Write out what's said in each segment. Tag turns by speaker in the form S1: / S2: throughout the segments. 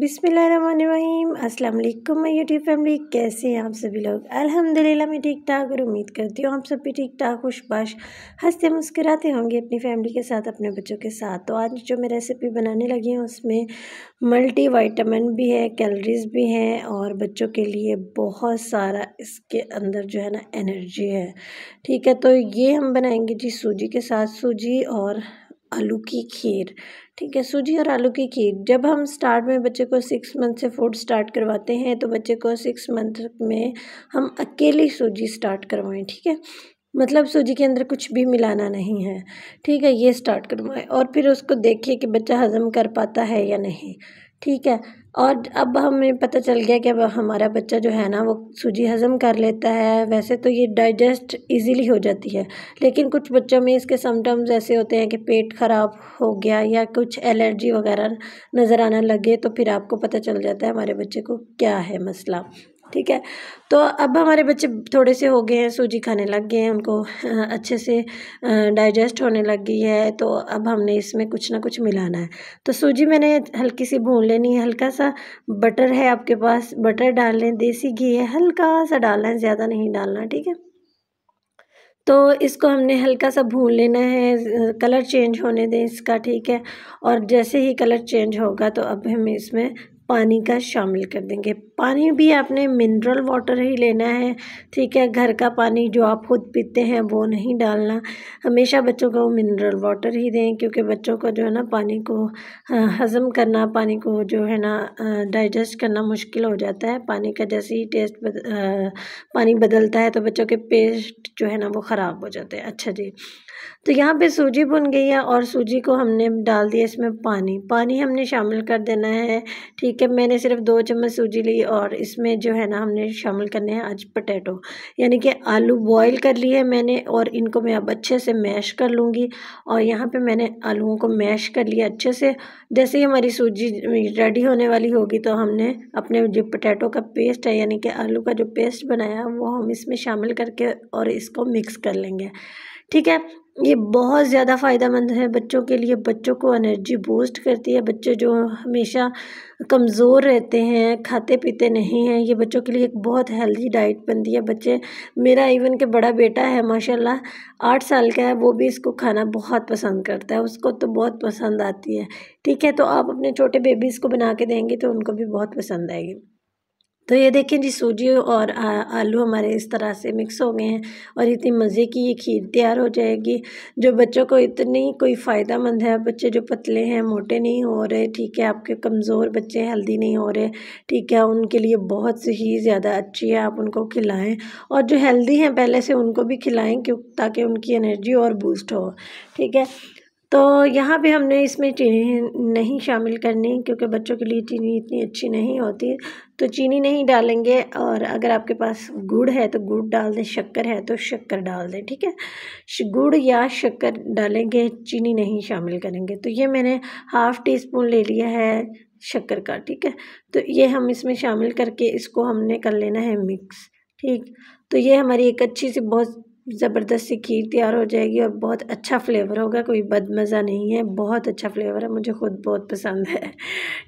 S1: बिसमीम अस्सलाम मैं यूट्यूब फैमिली कैसे हैं आप सभी लोग अल्हम्दुलिल्लाह मैं ठीक ठाक और उम्मीद करती हूँ आप सब भी ठीक ठाक खुशबाश हंसते मुस्कराते होंगे अपनी फैमिली के साथ अपने बच्चों के साथ तो आज जो मैं रेसिपी बनाने लगी हूँ उसमें मल्टी वाइटामिन भी है कैलरीज भी हैं और बच्चों के लिए बहुत सारा इसके अंदर जो है ना एनर्जी है ठीक है तो ये हम बनाएंगे जी सूजी के साथ सूजी और आलू की खीर ठीक है सूजी और आलू की खीर जब हम स्टार्ट में बच्चे को सिक्स मंथ से फूड स्टार्ट करवाते हैं तो बच्चे को सिक्स मंथ में हम अकेली सूजी स्टार्ट करवाएं ठीक है मतलब सूजी के अंदर कुछ भी मिलाना नहीं है ठीक है ये स्टार्ट करवाएं और फिर उसको देखिए कि बच्चा हज़म कर पाता है या नहीं ठीक है और अब हमें पता चल गया कि अब हमारा बच्चा जो है ना वो सूजी हज़म कर लेता है वैसे तो ये डाइजेस्ट इजीली हो जाती है लेकिन कुछ बच्चों में इसके सिम्टम्स ऐसे होते हैं कि पेट ख़राब हो गया या कुछ एलर्जी वगैरह नज़र आने लगे तो फिर आपको पता चल जाता है हमारे बच्चे को क्या है मसला ठीक है तो अब हमारे बच्चे थोड़े से हो गए हैं सूजी खाने लग गए हैं उनको अच्छे से डाइजेस्ट होने लग गई है तो अब हमने इसमें कुछ ना कुछ मिलाना है तो सूजी मैंने हल्की सी भून लेनी है हल्का सा बटर है आपके पास बटर डाल लें देसी घी है हल्का सा डालना है ज़्यादा नहीं डालना ठीक है तो इसको हमने हल्का सा भून लेना है कलर चेंज होने दें इसका ठीक है और जैसे ही कलर चेंज होगा तो अब हम इसमें पानी का शामिल कर देंगे पानी भी आपने मिनरल वाटर ही लेना है ठीक है घर का पानी जो आप खुद पीते हैं वो नहीं डालना हमेशा बच्चों को मिनरल वाटर ही दें क्योंकि बच्चों को जो है ना पानी को हज़म करना पानी को जो है ना डाइजेस्ट करना मुश्किल हो जाता है पानी का जैसे ही टेस्ट बद, आ, पानी बदलता है तो बच्चों के पेस्ट जो है ना वो ख़राब हो जाते हैं अच्छा जी तो यहाँ पे सूजी बुन गई है और सूजी को हमने डाल दिया इसमें पानी पानी हमने शामिल कर देना है ठीक है मैंने सिर्फ दो चम्मच सूजी ली और इसमें जो है ना हमने शामिल करने हैं आज पटेटो यानी कि आलू बॉईल कर लिए मैंने और इनको मैं अब अच्छे से मैश कर लूँगी और यहाँ पे मैंने आलूओं को मैश कर लिया अच्छे से जैसे ही हमारी सूजी रेडी होने वाली होगी तो हमने अपने जो पटेटो का पेस्ट है यानी कि आलू का जो पेस्ट बनाया वो हम इसमें शामिल करके और इसको मिक्स कर लेंगे ठीक है ये बहुत ज़्यादा फ़ायदेमंद है बच्चों के लिए बच्चों को एनर्जी बूस्ट करती है बच्चे जो हमेशा कमज़ोर रहते हैं खाते पीते नहीं हैं ये बच्चों के लिए एक बहुत हेल्दी डाइट बनती है बच्चे मेरा इवन के बड़ा बेटा है माशाल्लाह आठ साल का है वो भी इसको खाना बहुत पसंद करता है उसको तो बहुत पसंद आती है ठीक है तो आप अपने छोटे बेबीज़ को बना के देंगे तो उनको भी बहुत पसंद आएगी तो ये देखें जी सूजी और आ, आलू हमारे इस तरह से मिक्स हो गए हैं और इतनी मज़े की ये खीर तैयार हो जाएगी जो बच्चों को इतनी कोई फ़ायदा मंद है बच्चे जो पतले हैं मोटे नहीं हो रहे ठीक है आपके कमज़ोर बच्चे हेल्दी नहीं हो रहे ठीक है उनके लिए बहुत ही ज़्यादा अच्छी है आप उनको खिलाएँ और जो हेल्दी हैं पहले से उनको भी खिलाएँ क्यों ताकि उनकी एनर्जी और बूस्ट हो ठीक है तो यहाँ पे हमने इसमें चीनी नहीं शामिल करनी क्योंकि बच्चों के लिए चीनी इतनी अच्छी नहीं होती तो चीनी नहीं डालेंगे और अगर आपके पास गुड़ है तो गुड़ डाल दें शक्कर है तो शक्कर डाल दें ठीक है गुड़ या शक्कर डालेंगे चीनी नहीं शामिल करेंगे तो ये मैंने हाफ़ टी स्पून ले लिया है शक्कर का ठीक है तो ये हम इसमें शामिल करके इसको हमने कर लेना है मिक्स ठीक तो ये हमारी एक अच्छी सी बहुत ज़बरदस्त सी खीर तैयार हो जाएगी और बहुत अच्छा फ्लेवर होगा कोई बदमज़ा नहीं है बहुत अच्छा फ्लेवर है मुझे खुद बहुत पसंद है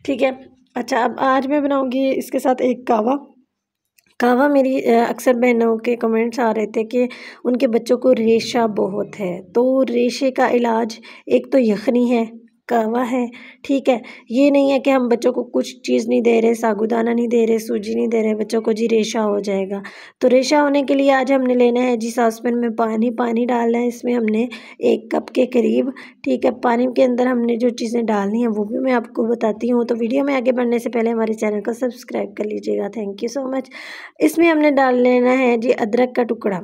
S1: ठीक है अच्छा अब आज मैं बनाऊँगी इसके साथ एक कावा कावा मेरी अक्सर बहनों के कमेंट्स आ रहे थे कि उनके बच्चों को रेशा बहुत है तो रेशे का इलाज एक तो यखनी है कहवा हुआ है ठीक है ये नहीं है कि हम बच्चों को कुछ चीज़ नहीं दे रहे सागुदाना नहीं दे रहे सूजी नहीं दे रहे बच्चों को जी रेशा हो जाएगा तो रेशा होने के लिए आज हमने लेना है जी सॉसपेन में पानी पानी डालना है इसमें हमने एक कप के करीब ठीक है पानी के अंदर हमने जो चीज़ें डालनी हैं वो भी मैं आपको बताती हूँ तो वीडियो में आगे बढ़ने से पहले हमारे चैनल को सब्सक्राइब कर लीजिएगा थैंक यू सो मच इसमें हमने डाल लेना है जी अदरक का टुकड़ा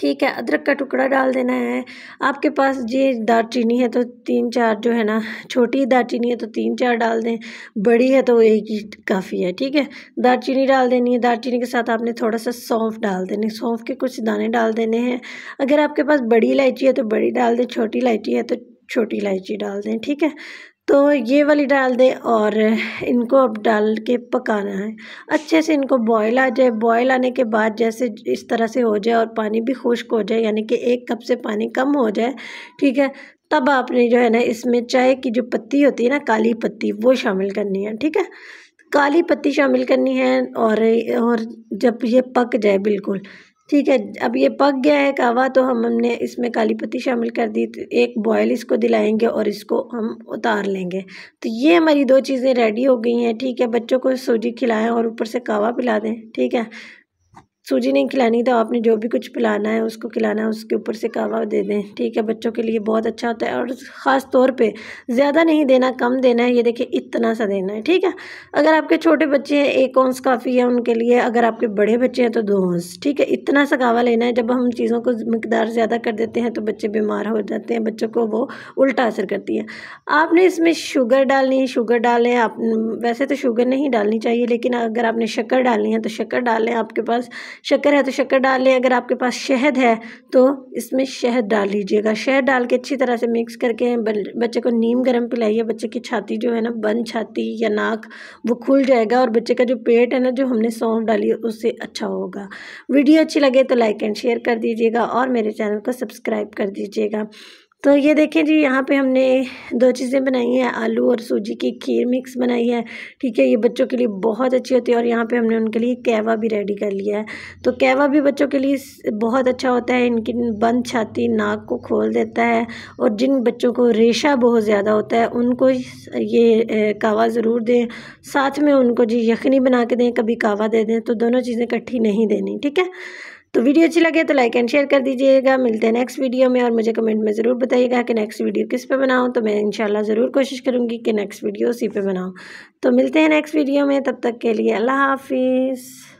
S1: ठीक है अदरक का टुकड़ा डाल देना है आपके पास ये चीनी है तो तीन चार जो है ना छोटी चीनी है तो तीन चार डाल दें बड़ी है तो एक ही काफ़ी है ठीक है चीनी डाल देनी है दालचीनी के साथ आपने थोड़ा सा सौंफ डाल देने सौंफ के कुछ दाने डाल देने हैं अगर आपके पास बड़ी इलायची है तो बड़ी डाल दें छोटी इलायची है तो छोटी इलायची डाल दें ठीक है तो ये वाली डाल दें और इनको अब डाल के पकाना है अच्छे से इनको बॉयल आ जाए बॉयल आने के बाद जैसे इस तरह से हो जाए और पानी भी खुश्क हो जाए यानी कि एक कप से पानी कम हो जाए ठीक है तब आपने जो है ना इसमें चाय की जो पत्ती होती है ना काली पत्ती वो शामिल करनी है ठीक है काली पत्ती शामिल करनी है और और जब ये पक जाए बिल्कुल ठीक है अब ये पक गया है कावा तो हम हमने इसमें काली पत्ती शामिल कर दी तो एक बॉयल इसको दिलाएंगे और इसको हम उतार लेंगे तो ये हमारी दो चीज़ें रेडी हो गई हैं ठीक है बच्चों को सूजी खिलाएं और ऊपर से कावा पिला दें ठीक है सूजी नहीं खिलानी तो आपने जो भी कुछ पिलाना है उसको खिलाना है उसके ऊपर से कावा दे दें ठीक है बच्चों के लिए बहुत अच्छा होता है और ख़ास तौर पे ज़्यादा नहीं देना कम देना है ये देखिए इतना सा देना है ठीक है अगर आपके छोटे बच्चे हैं एक ओंस काफ़ी है उनके लिए अगर आपके बड़े बच्चे हैं तो दो ओंस ठीक है इतना सा कावा लेना है जब हम चीज़ों को मकदार ज़्यादा कर देते हैं तो बच्चे बीमार हो जाते हैं बच्चों को वो उल्टा असर करती है आपने इसमें शुगर डालनी है शुगर डालें आप वैसे तो शुगर नहीं डालनी चाहिए लेकिन अगर आपने शक्कर डालनी है तो शक्कर डालें आपके पास शक्कर है तो शक्कर डाल लें अगर आपके पास शहद है तो इसमें शहद डाल लीजिएगा शहद डाल के अच्छी तरह से मिक्स करके बच्चे को नीम गर्म पिलाइए बच्चे की छाती जो है ना बंद छाती या नाक वो खुल जाएगा और बच्चे का जो पेट है ना जो हमने सौंफ डाली है उससे अच्छा होगा वीडियो अच्छी लगे तो लाइक एंड शेयर कर दीजिएगा और मेरे चैनल को सब्सक्राइब कर दीजिएगा तो ये देखें जी यहाँ पे हमने दो चीज़ें बनाई हैं आलू और सूजी की खीर मिक्स बनाई है ठीक है ये बच्चों के लिए बहुत अच्छी होती है और यहाँ पे हमने उनके लिए कहवा भी रेडी कर लिया है तो कहवा भी बच्चों के लिए बहुत अच्छा होता है इनकी बंद छाती नाक को खोल देता है और जिन बच्चों को रेशा बहुत ज़्यादा होता है उनको ये कहवा ज़रूर दें साथ में उनको जी यखनी बना के दें कभी कहवा दे दें तो दोनों चीज़ें इकट्ठी नहीं देनी ठीक है तो वीडियो अच्छी लगे तो लाइक एंड शेयर कर दीजिएगा मिलते हैं नेक्स्ट वीडियो में और मुझे कमेंट में ज़रूर बताइएगा कि नेक्स्ट वीडियो किस पे बनाऊँ तो मैं इंशाल्लाह ज़रूर कोशिश करूँगी कि नेक्स्ट वीडियो उसी पे बनाऊँ तो मिलते हैं नेक्स्ट वीडियो में तब तक के लिए अल्लाह हाफिज़